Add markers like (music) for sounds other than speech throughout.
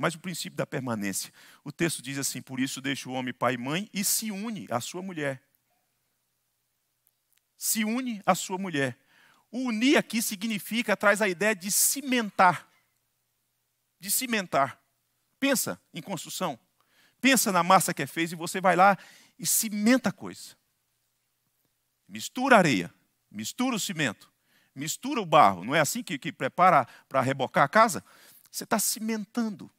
mas o princípio da permanência. O texto diz assim: Por isso deixa o homem pai e mãe e se une à sua mulher. Se une à sua mulher. O unir aqui significa, traz a ideia de cimentar. De cimentar. Pensa em construção. Pensa na massa que é feita e você vai lá e cimenta a coisa. Mistura areia, mistura o cimento, mistura o barro. Não é assim que, que prepara para rebocar a casa? Você está cimentando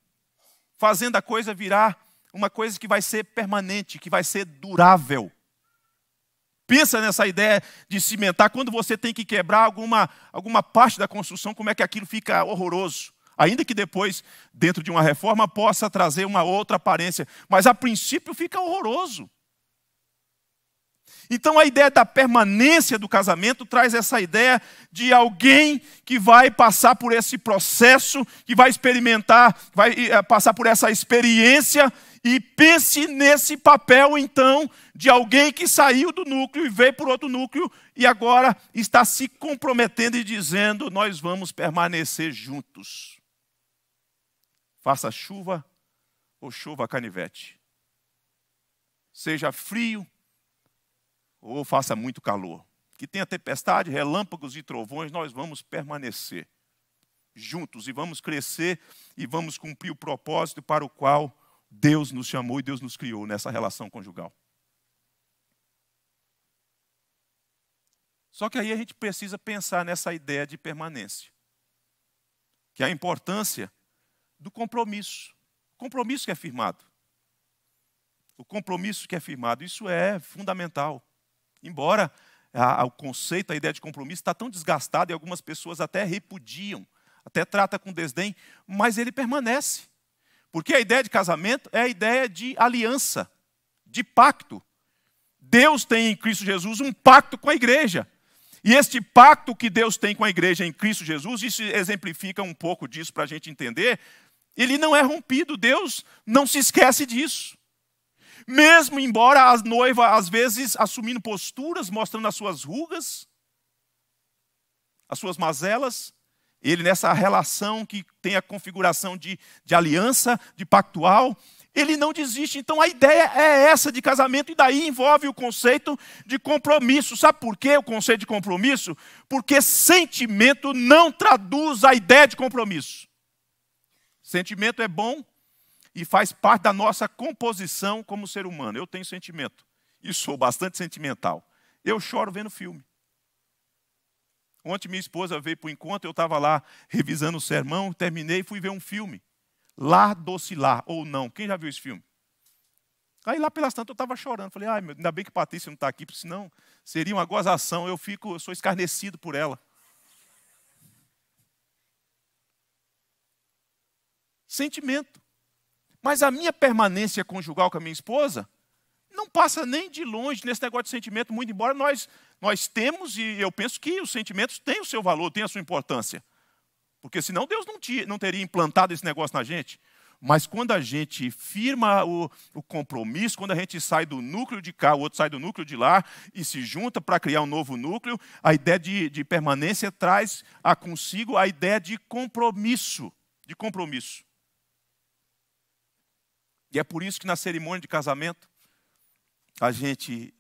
fazendo a coisa virar uma coisa que vai ser permanente, que vai ser durável. Pensa nessa ideia de cimentar. Quando você tem que quebrar alguma, alguma parte da construção, como é que aquilo fica horroroso. Ainda que depois, dentro de uma reforma, possa trazer uma outra aparência. Mas a princípio fica horroroso. Então a ideia da permanência do casamento traz essa ideia de alguém que vai passar por esse processo, que vai experimentar, vai eh, eh, passar por essa experiência e pense nesse papel então de alguém que saiu do núcleo e veio por outro núcleo e agora está se comprometendo e dizendo: nós vamos permanecer juntos. Faça chuva ou chuva canivete. Seja frio ou faça muito calor, que tenha tempestade, relâmpagos e trovões, nós vamos permanecer juntos e vamos crescer e vamos cumprir o propósito para o qual Deus nos chamou e Deus nos criou nessa relação conjugal. Só que aí a gente precisa pensar nessa ideia de permanência, que é a importância do compromisso. O compromisso que é firmado. O compromisso que é firmado, isso é fundamental. Embora a, a, o conceito, a ideia de compromisso está tão desgastado e algumas pessoas até repudiam, até trata com desdém, mas ele permanece. Porque a ideia de casamento é a ideia de aliança, de pacto. Deus tem em Cristo Jesus um pacto com a igreja. E este pacto que Deus tem com a igreja em Cristo Jesus, isso exemplifica um pouco disso para a gente entender, ele não é rompido, Deus não se esquece disso. Mesmo embora a noiva, às vezes, assumindo posturas, mostrando as suas rugas, as suas mazelas, ele nessa relação que tem a configuração de, de aliança, de pactual, ele não desiste. Então a ideia é essa de casamento, e daí envolve o conceito de compromisso. Sabe por que o conceito de compromisso? Porque sentimento não traduz a ideia de compromisso. Sentimento é bom, e faz parte da nossa composição como ser humano. Eu tenho sentimento e sou bastante sentimental. Eu choro vendo filme. Ontem minha esposa veio para o encontro, eu estava lá revisando o sermão, terminei e fui ver um filme. Lá doce lá, ou não. Quem já viu esse filme? Aí lá pelas tantas eu estava chorando. Falei, ai, meu, ainda bem que Patrícia não está aqui, porque senão seria uma gozação. Eu fico, eu sou escarnecido por ela. Sentimento. Mas a minha permanência conjugal com a minha esposa não passa nem de longe nesse negócio de sentimento, muito embora nós, nós temos, e eu penso que os sentimentos têm o seu valor, têm a sua importância. Porque senão Deus não, tinha, não teria implantado esse negócio na gente. Mas quando a gente firma o, o, compromisso, quando a gente sai do núcleo de cá, o outro sai do núcleo de lá e se junta para criar um novo núcleo, a ideia de, de permanência traz a consigo a ideia de compromisso, de compromisso. E é por isso que na cerimônia de casamento, a gente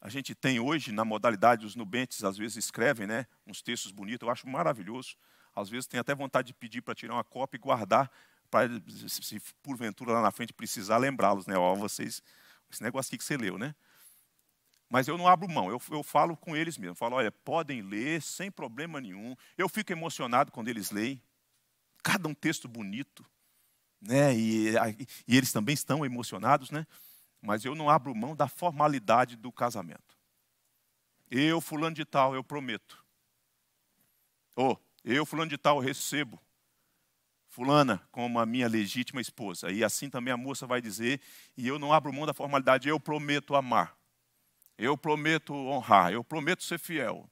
a gente tem hoje na modalidade os nubentes às vezes escrevem, né, uns textos bonitos, eu acho maravilhoso. Às vezes tem até vontade de pedir para tirar uma cópia e guardar para se porventura lá na frente precisar lembrá-los, né, ó, vocês esse negócio aqui que você leu, né? Mas eu não abro mão, eu, eu falo com eles mesmo. Falo, olha, podem ler sem problema nenhum. Eu fico emocionado quando eles leem. Cada um texto bonito né? E, e eles também estão emocionados, né? Mas eu não abro mão da formalidade do casamento. Eu, fulano de tal, eu prometo. Ou, oh, eu, fulano de tal, recebo fulana como a minha legítima esposa. E assim também a moça vai dizer, e eu não abro mão da formalidade, eu prometo amar. Eu prometo honrar, eu prometo ser fiel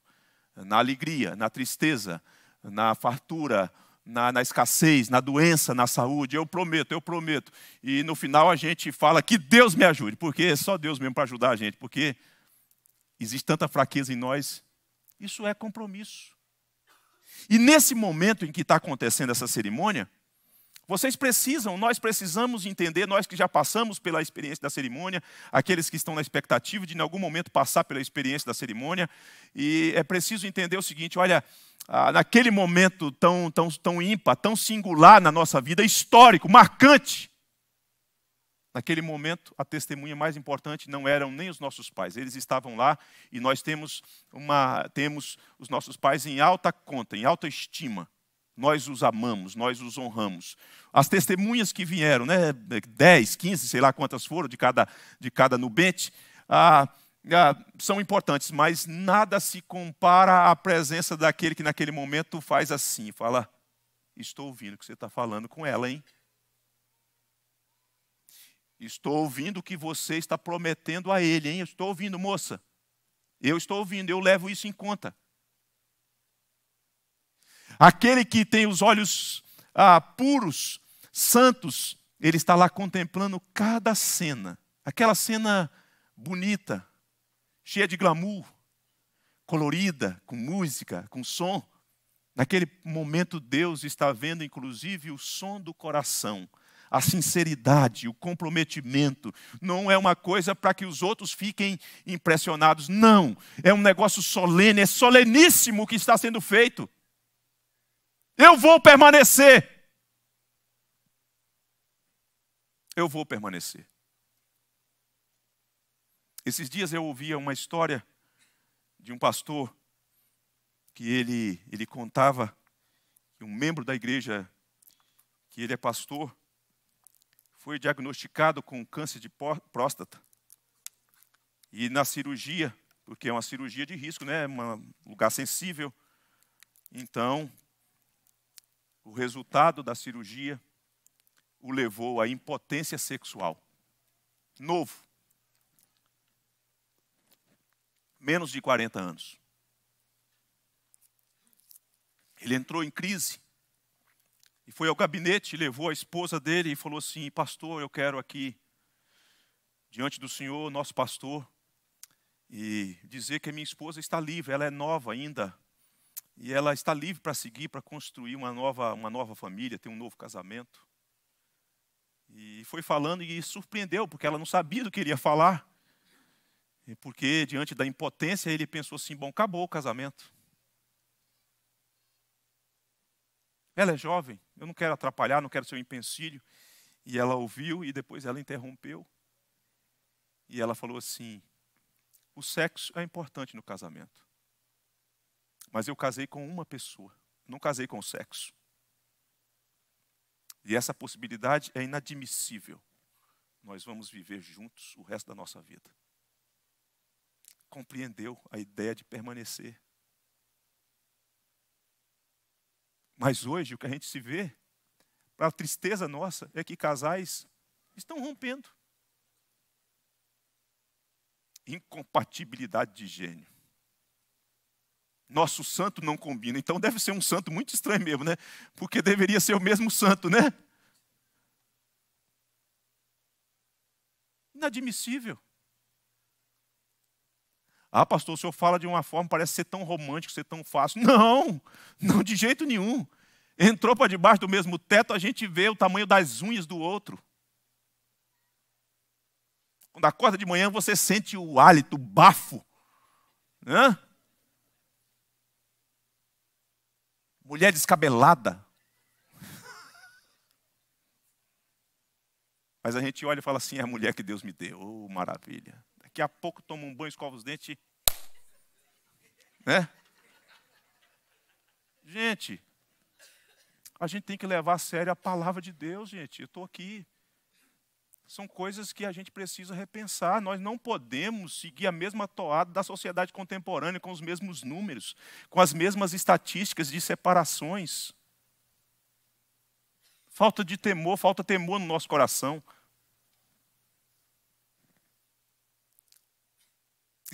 na alegria, na tristeza, na fartura, na, na, escassez, na doença, na saúde. Eu prometo, eu prometo. E no final a gente fala que Deus me ajude, porque é só Deus mesmo para ajudar a gente, porque existe tanta fraqueza em nós. Isso é compromisso. E nesse momento em que está acontecendo essa cerimônia, vocês precisam, nós precisamos entender, nós que já passamos pela experiência da cerimônia, aqueles que estão na expectativa de em algum momento passar pela experiência da cerimônia, e é preciso entender o seguinte: olha, ah, naquele momento tão, tão, tão ímpar, tão singular na nossa vida, histórico, marcante. Naquele momento, a testemunha mais importante não eram nem os nossos pais, eles estavam lá e nós temos, uma, temos os nossos pais em alta conta, em alta estima. Nós os amamos, nós os honramos. As testemunhas que vieram, né, 10, 15, sei lá quantas foram de cada, de cada nubente, ah, ah, são importantes, mas nada se compara à presença daquele que naquele momento faz assim, fala, estou ouvindo o que você está falando com ela, hein? Estou ouvindo o que você está prometendo a ele, hein? estou ouvindo, moça. Eu estou ouvindo, eu levo isso em conta. Aquele que tem os olhos ah, puros, santos, ele está lá contemplando cada cena. Aquela cena bonita, cheia de glamour, colorida, com música, com som. Naquele momento, Deus está vendo, inclusive, o som do coração, a sinceridade, o comprometimento. Não é uma coisa para que os outros fiquem impressionados. Não. É um negócio solene, é soleníssimo o que está sendo feito. Eu vou permanecer. Eu vou permanecer. Esses dias eu ouvia uma história de um pastor que ele, ele contava que um membro da igreja, que ele é pastor, foi diagnosticado com câncer de próstata. E na cirurgia, porque é uma cirurgia de risco, né, um lugar sensível, então o resultado da cirurgia o levou à impotência sexual. Novo. menos de 40 anos. Ele entrou em crise e foi ao gabinete, levou a esposa dele e falou assim: Pastor, eu quero aqui, diante do Senhor, nosso pastor, e dizer que a minha esposa está livre, ela é nova ainda, e ela está livre para seguir, para construir uma nova, uma nova família, ter um novo casamento. E foi falando e surpreendeu, porque ela não sabia do que iria falar. E porque, diante da impotência, ele pensou assim: bom, acabou o casamento. Ela é jovem, eu não quero atrapalhar, não quero ser um empecilho. E ela ouviu e depois ela interrompeu. E ela falou assim: o sexo é importante no casamento. Mas eu casei com uma pessoa, não casei com o sexo. E essa possibilidade é inadmissível. Nós vamos viver juntos o resto da nossa vida compreendeu a ideia de permanecer. Mas hoje o que a gente se vê, para a tristeza nossa, é que casais estão rompendo. Incompatibilidade de gênio. Nosso santo não combina, então deve ser um santo muito estranho mesmo, né? Porque deveria ser o mesmo santo, né? Inadmissível. Ah, pastor, o senhor fala de uma forma, parece ser tão romântico, ser tão fácil. (laughs) Não, não de jeito nenhum. Entrou para debaixo do mesmo teto, a gente vê o tamanho das unhas do outro. Quando acorda de manhã, você sente o hálito, o bafo. Né? Mulher descabelada. (laughs) Mas a gente olha e fala assim: é a mulher que Deus me deu, oh, maravilha daqui a pouco toma um banho, escova os dentes. E... Né? Gente, a gente tem que levar a sério a palavra de Deus, gente. Eu estou aqui. São coisas que a gente precisa repensar. Nós não podemos seguir a mesma toada da sociedade contemporânea com os mesmos números, com as mesmas estatísticas de separações. Falta de temor, falta temor no nosso coração.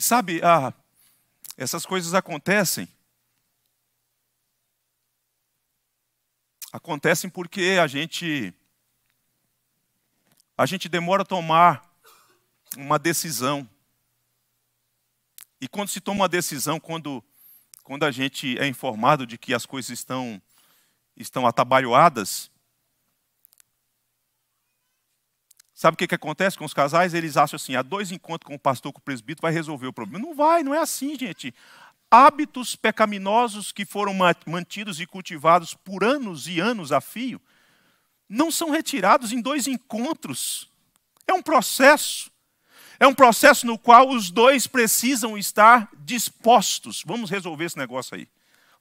Sabe, ah, essas coisas acontecem. Acontecem porque a gente a gente demora a tomar uma decisão. E quando se toma uma decisão, quando quando a gente é informado de que as coisas estão estão atabalhoadas, Sabe o que, que acontece com os casais? Eles acham assim: há ah, dois encontros com o pastor, com o presbítero, vai resolver o problema. Não vai, não é assim, gente. Hábitos pecaminosos que foram mantidos e cultivados por anos e anos a fio, não são retirados em dois encontros. É um processo. É um processo no qual os dois precisam estar dispostos. Vamos resolver esse negócio aí.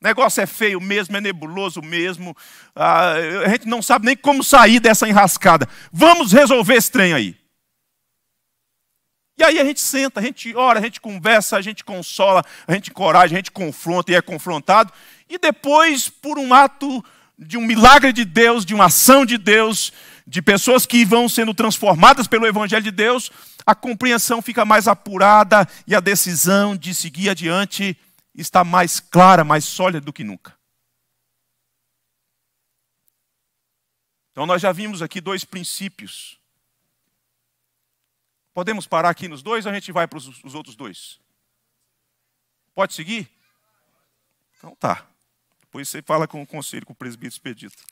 O negócio é feio mesmo, é nebuloso mesmo. Ah, a gente não sabe nem como sair dessa enrascada. Vamos resolver esse trem aí. E aí a gente senta, a gente ora, a gente conversa, a gente consola, a gente encoraja, a gente confronta e é confrontado. E depois, por um ato de um milagre de Deus, de uma ação de Deus, de pessoas que vão sendo transformadas pelo Evangelho de Deus, a compreensão fica mais apurada e a decisão de seguir adiante está mais clara, mais sólida do que nunca. Então nós já vimos aqui dois princípios. Podemos parar aqui nos dois ou a gente vai para os outros dois? Pode seguir? Então tá. Depois você fala com o conselho, com o presbítero expedito.